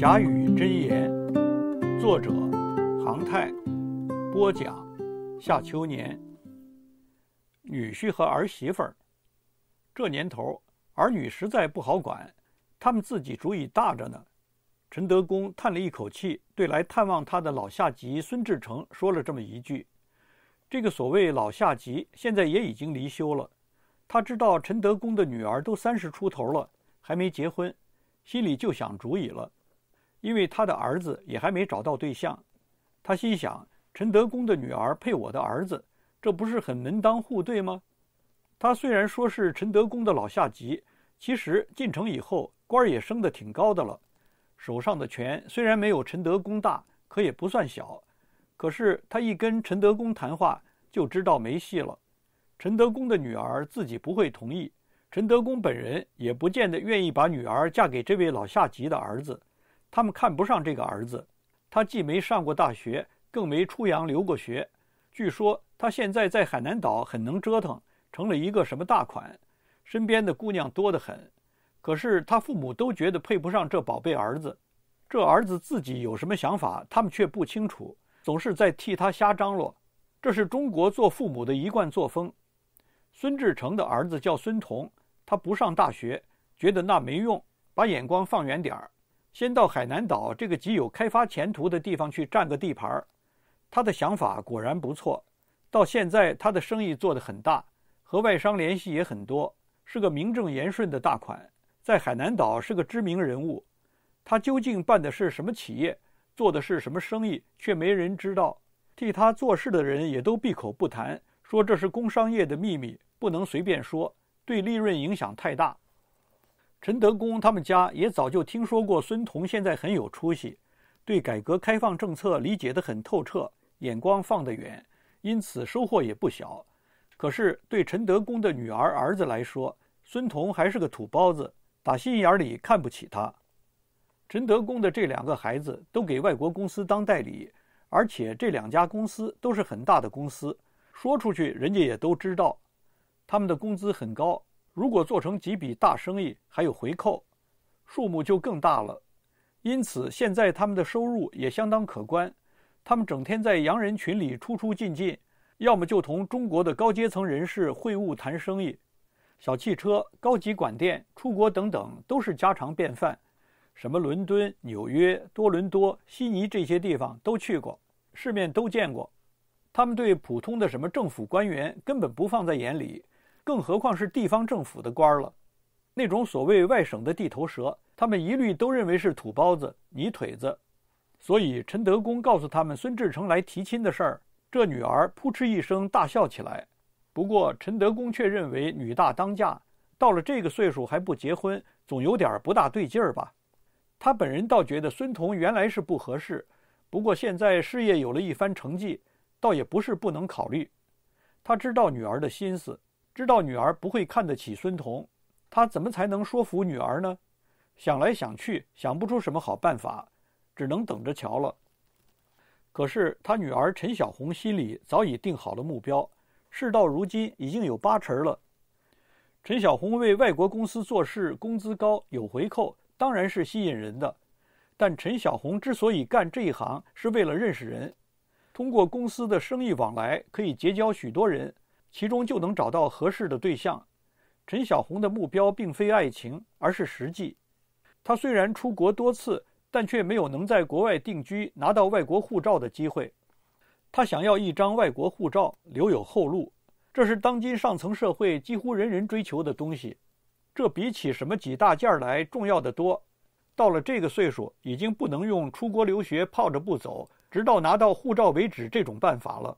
《甲雨真言》，作者：杭泰，播讲：夏秋年。女婿和儿媳妇儿，这年头儿女实在不好管，他们自己主意大着呢。陈德公叹了一口气，对来探望他的老下级孙志成说了这么一句：“这个所谓老下级，现在也已经离休了。他知道陈德公的女儿都三十出头了，还没结婚，心里就想主意了。”因为他的儿子也还没找到对象，他心想：陈德公的女儿配我的儿子，这不是很门当户对吗？他虽然说是陈德公的老下级，其实进城以后官也升得挺高的了，手上的权虽然没有陈德公大，可也不算小。可是他一跟陈德公谈话，就知道没戏了。陈德公的女儿自己不会同意，陈德公本人也不见得愿意把女儿嫁给这位老下级的儿子。他们看不上这个儿子，他既没上过大学，更没出洋留过学。据说他现在在海南岛很能折腾，成了一个什么大款，身边的姑娘多得很。可是他父母都觉得配不上这宝贝儿子，这儿子自己有什么想法，他们却不清楚，总是在替他瞎张罗。这是中国做父母的一贯作风。孙志成的儿子叫孙彤，他不上大学，觉得那没用，把眼光放远点儿。先到海南岛这个极有开发前途的地方去占个地盘儿，他的想法果然不错。到现在，他的生意做得很大，和外商联系也很多，是个名正言顺的大款，在海南岛是个知名人物。他究竟办的是什么企业，做的是什么生意，却没人知道。替他做事的人也都闭口不谈，说这是工商业的秘密，不能随便说，对利润影响太大。陈德公他们家也早就听说过孙彤，现在很有出息，对改革开放政策理解得很透彻，眼光放得远，因此收获也不小。可是对陈德公的女儿儿子来说，孙彤还是个土包子，打心眼里看不起他。陈德公的这两个孩子都给外国公司当代理，而且这两家公司都是很大的公司，说出去人家也都知道，他们的工资很高。如果做成几笔大生意，还有回扣，数目就更大了。因此，现在他们的收入也相当可观。他们整天在洋人群里出出进进，要么就同中国的高阶层人士会晤谈生意。小汽车、高级管店、出国等等，都是家常便饭。什么伦敦、纽约、多伦多、悉尼这些地方都去过，世面都见过。他们对普通的什么政府官员根本不放在眼里。更何况是地方政府的官儿了，那种所谓外省的地头蛇，他们一律都认为是土包子、泥腿子。所以陈德公告诉他们孙志成来提亲的事儿，这女儿扑哧一声大笑起来。不过陈德公却认为女大当嫁，到了这个岁数还不结婚，总有点不大对劲儿吧。他本人倒觉得孙彤原来是不合适，不过现在事业有了一番成绩，倒也不是不能考虑。他知道女儿的心思。知道女儿不会看得起孙彤，他怎么才能说服女儿呢？想来想去，想不出什么好办法，只能等着瞧了。可是他女儿陈小红心里早已定好了目标，事到如今已经有八成了。陈小红为外国公司做事，工资高，有回扣，当然是吸引人的。但陈小红之所以干这一行，是为了认识人，通过公司的生意往来，可以结交许多人。其中就能找到合适的对象。陈小红的目标并非爱情，而是实际。她虽然出国多次，但却没有能在国外定居、拿到外国护照的机会。她想要一张外国护照，留有后路。这是当今上层社会几乎人人追求的东西。这比起什么几大件儿来，重要的多。到了这个岁数，已经不能用出国留学、泡着不走，直到拿到护照为止这种办法了。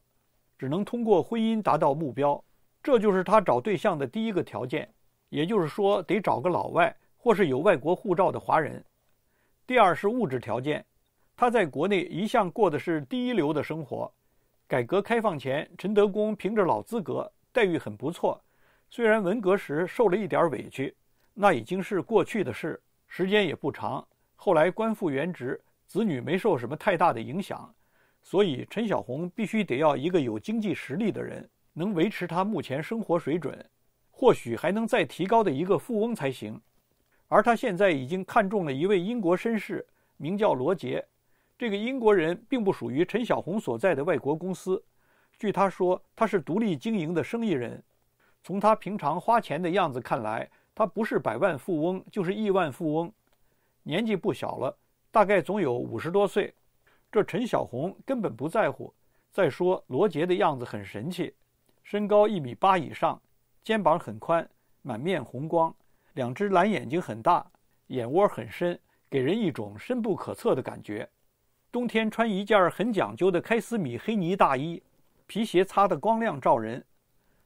只能通过婚姻达到目标，这就是他找对象的第一个条件，也就是说得找个老外或是有外国护照的华人。第二是物质条件，他在国内一向过的是第一流的生活。改革开放前，陈德公凭着老资格，待遇很不错。虽然文革时受了一点委屈，那已经是过去的事，时间也不长。后来官复原职，子女没受什么太大的影响。所以，陈小红必须得要一个有经济实力的人，能维持她目前生活水准，或许还能再提高的一个富翁才行。而他现在已经看中了一位英国绅士，名叫罗杰。这个英国人并不属于陈小红所在的外国公司，据他说，他是独立经营的生意人。从他平常花钱的样子看来，他不是百万富翁，就是亿万富翁。年纪不小了，大概总有五十多岁。这陈小红根本不在乎。再说，罗杰的样子很神气，身高一米八以上，肩膀很宽，满面红光，两只蓝眼睛很大，眼窝很深，给人一种深不可测的感觉。冬天穿一件很讲究的开司米黑呢大衣，皮鞋擦得光亮照人。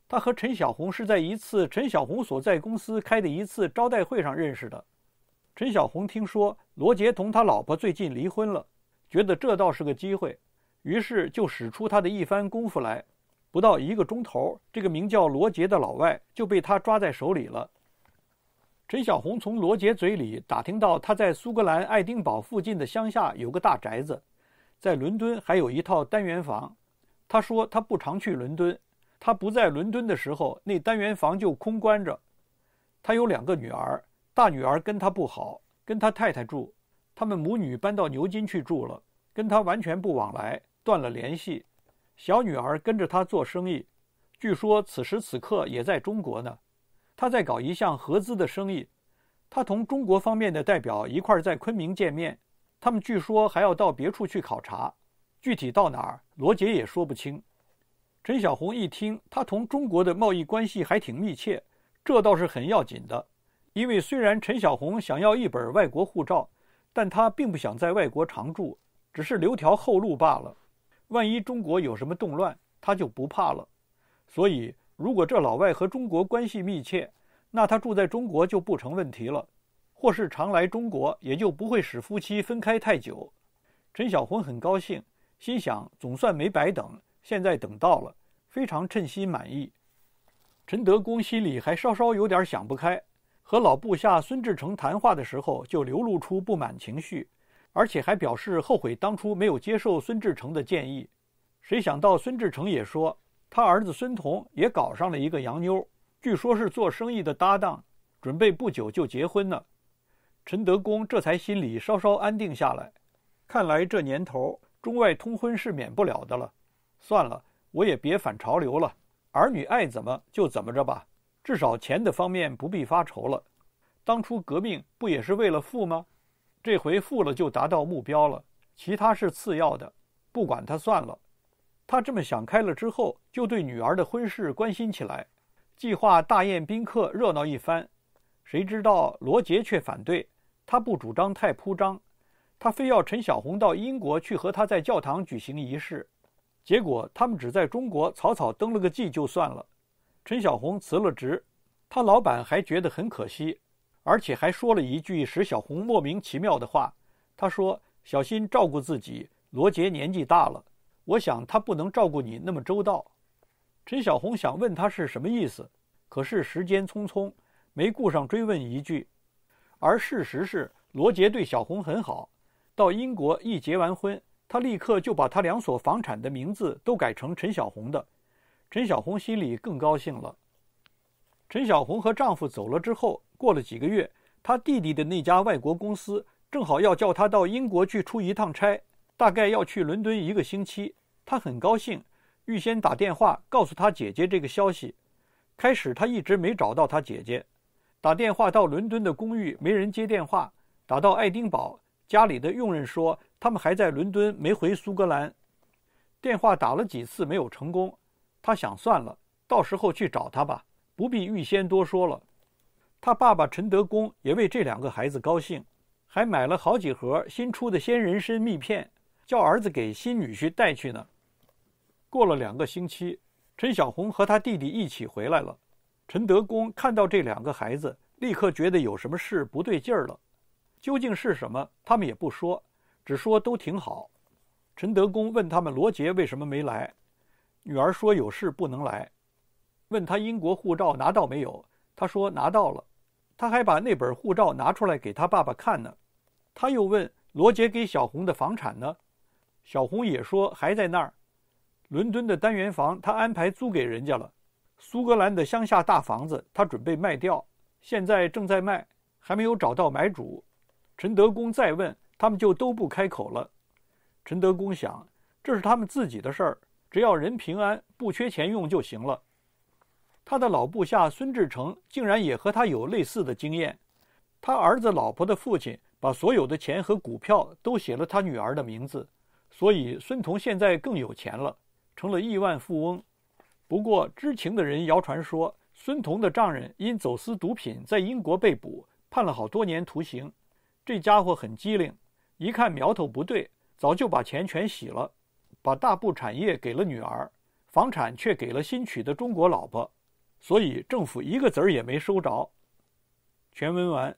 他和陈小红是在一次陈小红所在公司开的一次招待会上认识的。陈小红听说罗杰同他老婆最近离婚了。觉得这倒是个机会，于是就使出他的一番功夫来。不到一个钟头，这个名叫罗杰的老外就被他抓在手里了。陈小红从罗杰嘴里打听到，他在苏格兰爱丁堡附近的乡下有个大宅子，在伦敦还有一套单元房。他说他不常去伦敦，他不在伦敦的时候，那单元房就空关着。他有两个女儿，大女儿跟他不好，跟他太太住。他们母女搬到牛津去住了，跟他完全不往来，断了联系。小女儿跟着他做生意，据说此时此刻也在中国呢。他在搞一项合资的生意，他同中国方面的代表一块儿在昆明见面。他们据说还要到别处去考察，具体到哪儿，罗杰也说不清。陈小红一听，他同中国的贸易关系还挺密切，这倒是很要紧的，因为虽然陈小红想要一本外国护照。但他并不想在外国常住，只是留条后路罢了。万一中国有什么动乱，他就不怕了。所以，如果这老外和中国关系密切，那他住在中国就不成问题了；或是常来中国，也就不会使夫妻分开太久。陈小红很高兴，心想：总算没白等，现在等到了，非常称心满意。陈德公心里还稍稍有点想不开。和老部下孙志成谈话的时候，就流露出不满情绪，而且还表示后悔当初没有接受孙志成的建议。谁想到孙志成也说，他儿子孙彤也搞上了一个洋妞，据说是做生意的搭档，准备不久就结婚呢。陈德公这才心里稍稍安定下来，看来这年头中外通婚是免不了的了。算了，我也别反潮流了，儿女爱怎么就怎么着吧。至少钱的方面不必发愁了。当初革命不也是为了富吗？这回复了就达到目标了，其他是次要的，不管他算了。他这么想开了之后，就对女儿的婚事关心起来，计划大宴宾客，热闹一番。谁知道罗杰却反对，他不主张太铺张，他非要陈小红到英国去和他在教堂举行仪式。结果他们只在中国草草登了个记就算了。陈小红辞了职，他老板还觉得很可惜，而且还说了一句使小红莫名其妙的话。他说：“小心照顾自己，罗杰年纪大了，我想他不能照顾你那么周到。”陈小红想问他是什么意思，可是时间匆匆，没顾上追问一句。而事实是，罗杰对小红很好，到英国一结完婚，他立刻就把他两所房产的名字都改成陈小红的。陈小红心里更高兴了。陈小红和丈夫走了之后，过了几个月，她弟弟的那家外国公司正好要叫她到英国去出一趟差，大概要去伦敦一个星期。她很高兴，预先打电话告诉她姐姐这个消息。开始她一直没找到她姐姐，打电话到伦敦的公寓没人接电话，打到爱丁堡，家里的佣人说他们还在伦敦，没回苏格兰。电话打了几次没有成功。他想算了，到时候去找他吧，不必预先多说了。他爸爸陈德公也为这两个孩子高兴，还买了好几盒新出的仙人参蜜片，叫儿子给新女婿带去呢。过了两个星期，陈小红和他弟弟一起回来了。陈德公看到这两个孩子，立刻觉得有什么事不对劲儿了。究竟是什么？他们也不说，只说都挺好。陈德公问他们罗杰为什么没来。女儿说有事不能来，问他英国护照拿到没有？他说拿到了，他还把那本护照拿出来给他爸爸看呢。他又问罗杰给小红的房产呢？小红也说还在那儿，伦敦的单元房他安排租给人家了，苏格兰的乡下大房子他准备卖掉，现在正在卖，还没有找到买主。陈德公再问，他们就都不开口了。陈德公想，这是他们自己的事儿。只要人平安，不缺钱用就行了。他的老部下孙志成竟然也和他有类似的经验。他儿子老婆的父亲把所有的钱和股票都写了他女儿的名字，所以孙彤现在更有钱了，成了亿万富翁。不过知情的人谣传说，孙彤的丈人因走私毒品在英国被捕，判了好多年徒刑。这家伙很机灵，一看苗头不对，早就把钱全洗了。把大部产业给了女儿，房产却给了新娶的中国老婆，所以政府一个子儿也没收着。全文完。